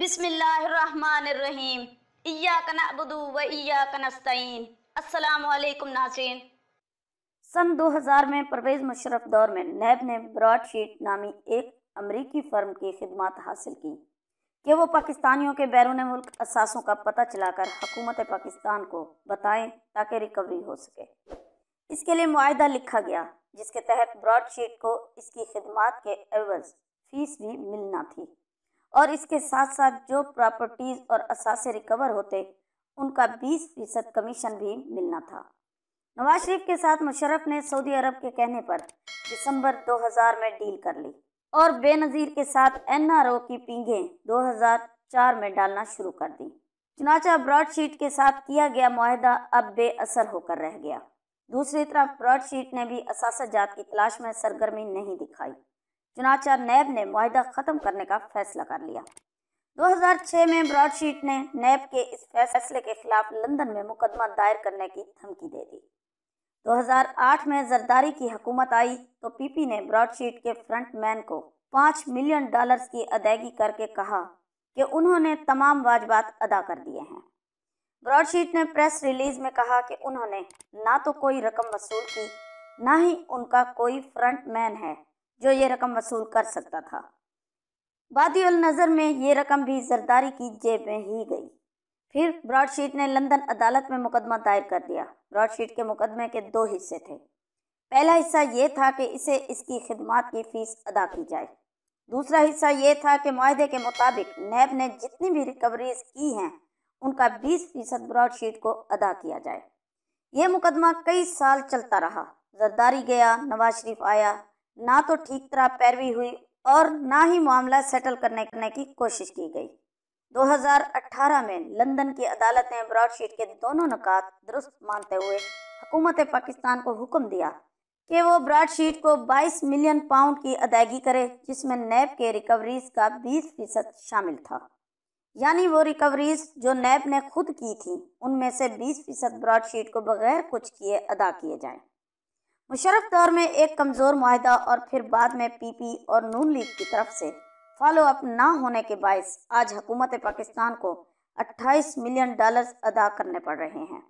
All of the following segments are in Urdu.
بسم اللہ الرحمن الرحیم ایاک ایاک و نستعین السلام علیکم ناظرین سن دو ہزار میں پرویز مشرف دور میں نیب نے براڈ شیٹ نامی ایک امریکی فرم کی خدمات حاصل کی کہ وہ پاکستانیوں کے بیرون ملک اساسوں کا پتہ چلا کر حکومت پاکستان کو بتائیں تاکہ ریکوری ہو سکے اس کے لیے معاہدہ لکھا گیا جس کے تحت براڈ شیٹ کو اس کی خدمات کے فیس بھی ملنا تھی اور اس کے ساتھ ساتھ جو پراپرٹیز اور اثاثے ہوتے ان کا بیس فیصد کمیشن بھی ملنا تھا نواز شریف کے ساتھ مشرف نے سعودی عرب کے کہنے پر دسمبر دو ہزار میں ڈیل کر لی اور بے نظیر کے ساتھ این آر او کی پینگیں دو ہزار چار میں ڈالنا شروع کر دی چنانچہ براڈ شیٹ کے ساتھ کیا گیا معاہدہ اب بے اثر ہو کر رہ گیا دوسری طرف براڈ شیٹ نے بھی اثاثہ جات کی تلاش میں سرگرمی نہیں دکھائی چنانچہ نیب نے معاہدہ ختم کرنے کا فیصلہ کر لیا دو ہزار چھ میں براڈ شیٹ نے نیب کے اس فیصلے کے خلاف لندن میں مقدمہ دائر کرنے کی دھمکی دے دی دو ہزار آٹھ میں زرداری کی حکومت آئی تو پی پی نے براڈ شیٹ کے فرنٹ مین کو پانچ ملین ڈالرز کی ادائیگی کر کے کہا کہ انہوں نے تمام واجبات ادا کر دیے ہیں براڈ شیٹ نے پریس ریلیز میں کہا کہ انہوں نے نہ تو کوئی رقم وصول کی نہ ہی ان کا کوئی فرنٹ مین ہے جو یہ رقم وصول کر سکتا تھا وادی النظر میں یہ رقم بھی زرداری کی جیب میں ہی گئی پھر براڈ شیٹ نے لندن عدالت میں مقدمہ دائر کر دیا براڈ شیٹ کے مقدمے کے دو حصے تھے پہلا حصہ یہ تھا کہ اسے اس کی خدمات کی فیس ادا کی جائے دوسرا حصہ یہ تھا کہ معاہدے کے مطابق نیب نے جتنی بھی ریکوریز کی ہیں ان کا بیس فیصد براڈ شیٹ کو ادا کیا جائے یہ مقدمہ کئی سال چلتا رہا زرداری گیا نواز شریف آیا نہ تو ٹھیک طرح پیروی ہوئی اور نہ ہی معاملہ سیٹل کرنے کی کوشش کی گئی دو ہزار اٹھارہ میں لندن کی عدالت نے براڈ شیٹ کے دونوں نکات درست مانتے ہوئے حکومت پاکستان کو حکم دیا کہ وہ براڈ شیٹ کو بائیس ملین پاؤنڈ کی ادائیگی کرے جس میں نیب کے ریکوریز کا بیس فیصد شامل تھا یعنی وہ ریکوریز جو نیب نے خود کی تھی ان میں سے بیس فیصد براڈ شیٹ کو بغیر کچھ کیے ادا کیے جائیں مشرف دور میں ایک کمزور معاہدہ اور پھر بعد میں پی پی اور نون لیگ کی طرف سے فالو اپ نہ ہونے کے باعث آج حکومت پاکستان کو اٹھائیس ملین ڈالرز ادا کرنے پڑ رہے ہیں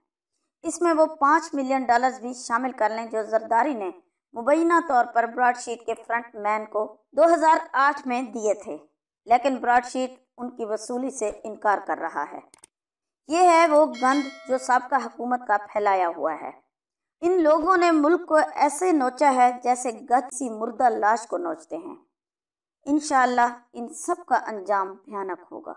اس میں وہ پانچ ملین ڈالرز بھی شامل کر لیں جو زرداری نے مبینہ طور پر براڈ شیٹ کے فرنٹ مین کو دو ہزار آٹھ میں دیے تھے لیکن براڈ شیٹ ان کی وصولی سے انکار کر رہا ہے یہ ہے وہ گند جو سابقہ حکومت کا پھیلایا ہوا ہے ان لوگوں نے ملک کو ایسے نوچا ہے جیسے گچ سی مردہ لاش کو نوچتے ہیں انشاءاللہ ان سب کا انجام بھیانک ہوگا